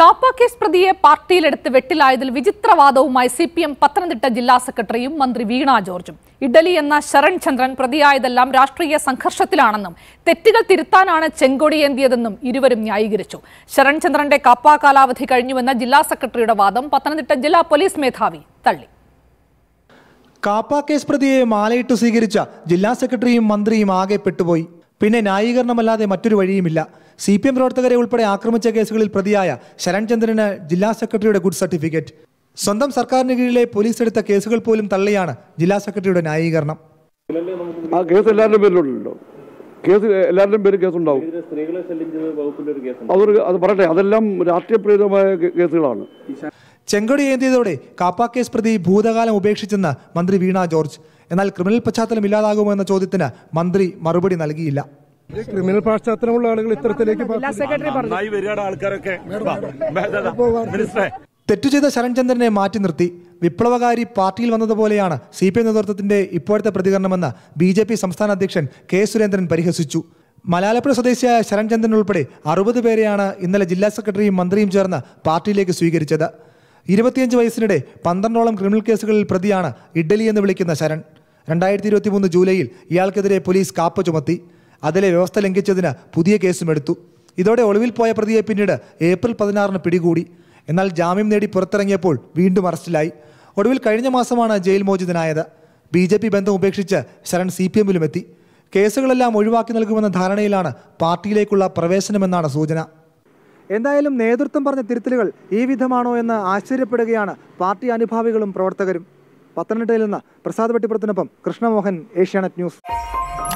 കാപ്പാ case പ്രതിയെ പാർട്ടിയിലെടുത്ത് വെട്ടിലായതിൽ വിചിത്രവാദവുമായി സി പി എം പത്തനംതിട്ട ജില്ലാ സെക്രട്ടറിയും മന്ത്രി വീണ ജോർജും ഇഡലി എന്ന ശരൺ ചന്ദ്രൻ പ്രതിയായതെല്ലാം രാഷ്ട്രീയ സംഘർഷത്തിലാണെന്നും തെറ്റുകൾ തിരുത്താനാണ് ചെങ്കൊടിയേന്തിയതെന്നും ഇരുവരും ന്യായീകരിച്ചു ശരൺ ചന്ദ്രന്റെ കാപ്പാ കാലാവധി കഴിഞ്ഞുവെന്ന ജില്ലാ സെക്രട്ടറിയുടെ വാദം പത്തനംതിട്ട ജില്ലാ പോലീസ് മേധാവി തള്ളി കാപ്പാ കേസ് പ്രതിയെ മാലയിട്ട് സ്വീകരിച്ച ജില്ലാ സെക്രട്ടറിയും മന്ത്രിയും ആകെ പെട്ടുപോയി പിന്നെ ന്യായീകരണമല്ലാതെ മറ്റൊരു വഴിയുമില്ല സി പി എം പ്രവർത്തകരെ ഉൾപ്പെടെ ആക്രമിച്ച കേസുകളിൽ പ്രതിയായ ശരൺചന്ദ്രന് ജില്ലാ സെക്രട്ടറിയുടെ ഗുഡ് സർട്ടിഫിക്കറ്റ് സ്വന്തം സർക്കാരിന് കീഴിലെ പോലീസ് എടുത്ത കേസുകൾ പോലും തള്ളിയാണ് ജില്ലാ സെക്രട്ടറിയുടെ ന്യായീകരണം ആ കേസ് എല്ലാവരുടെയും പേരിലുണ്ടല്ലോ കേസ് എല്ലാവരുടെയും പേര് കേസുണ്ടാവും അതൊരു അത് പറയട്ടെ അതെല്ലാം രാഷ്ട്രീയപ്രേരിതമായ കേസുകളാണ് ചെങ്കടി ഏന്തിയതോടെ കാപ്പ കേസ് പ്രതി ഭൂതകാലം ഉപേക്ഷിച്ചെന്ന് മന്ത്രി വീണ ജോർജ് എന്നാൽ ക്രിമിനൽ പശ്ചാത്തലം ഇല്ലാതാകുമോ എന്ന ചോദ്യത്തിന് മന്ത്രി മറുപടി നൽകിയില്ല ക്രിമിനൽ പശ്ചാത്തലമുള്ള ആളുകൾ ഇത്തരത്തിലേക്ക് സെക്രട്ടറി തെറ്റു ചെയ്ത ശരൺചന്ദ്രനെ മാറ്റി നിർത്തി വിപ്ലവകാരി പാർട്ടിയിൽ വന്നതുപോലെയാണ് സി പി നേതൃത്വത്തിന്റെ ഇപ്പോഴത്തെ പ്രതികരണമെന്ന് ബി ജെ പി സംസ്ഥാന അധ്യക്ഷൻ കെ സുരേന്ദ്രൻ പരിഹസിച്ചു മലയാളപ്പുഴ സ്വദേശിയായ ശരൺചന്ദ്രൻ ഉൾപ്പെടെ അറുപത് പേരെയാണ് ഇന്നലെ ജില്ലാ സെക്രട്ടറിയും മന്ത്രിയും ചേർന്ന് പാർട്ടിയിലേക്ക് സ്വീകരിച്ചത് ഇരുപത്തിയഞ്ച് വയസ്സിനിടെ പന്ത്രണ്ടോളം ക്രിമിനൽ കേസുകളിൽ പ്രതിയാണ് ഇഡ്ഡലി എന്ന് വിളിക്കുന്ന ശരൺ രണ്ടായിരത്തി ഇരുപത്തി മൂന്ന് ജൂലൈയിൽ ഇയാൾക്കെതിരെ പോലീസ് കാപ്പ് ചുമത്തി അതിലെ വ്യവസ്ഥ ലംഘിച്ചതിന് പുതിയ കേസും എടുത്തു ഇതോടെ ഒളിവിൽ പോയ പ്രതിയെ പിന്നീട് ഏപ്രിൽ പതിനാറിന് പിടികൂടി എന്നാൽ ജാമ്യം നേടി പുറത്തിറങ്ങിയപ്പോൾ വീണ്ടും അറസ്റ്റിലായി ഒടുവിൽ കഴിഞ്ഞ മാസമാണ് ജയിൽ മോചിതനായത് ബി ജെ പി ബന്ധം ഉപേക്ഷിച്ച് ശരൺ സി പി എത്തി കേസുകളെല്ലാം ഒഴിവാക്കി നൽകുമെന്ന ധാരണയിലാണ് പാർട്ടിയിലേക്കുള്ള പ്രവേശനമെന്നാണ് സൂചന എന്തായാലും നേതൃത്വം പറഞ്ഞ തിരുത്തലുകൾ ഈ വിധമാണോ എന്ന് ആശ്ചര്യപ്പെടുകയാണ് പാർട്ടി അനുഭാവികളും പ്രവർത്തകരും പത്തനംതിട്ടയിൽ നിന്ന് പ്രസാദ് വെട്ടിപ്പുറത്തിനൊപ്പം കൃഷ്ണമോഹൻ ഏഷ്യാനെറ്റ് ന്യൂസ്